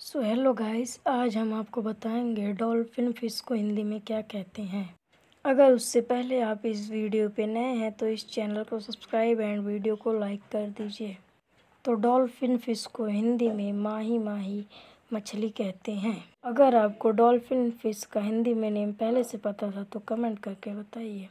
so hello guys आज हम आपको बताएंगे डॉल्फिन फ़िश को हिंदी में क्या कहते हैं अगर उससे पहले आप इस वीडियो पे नए हैं तो इस चैनल को सब्सक्राइब एंड वीडियो को लाइक कर दीजिए तो डॉल्फिन फ़िश को हिंदी में माही माही मछली कहते हैं अगर आपको डॉल्फिन फ़िश का हिंदी में नेम पहले से पता था तो कमेंट करके बताइए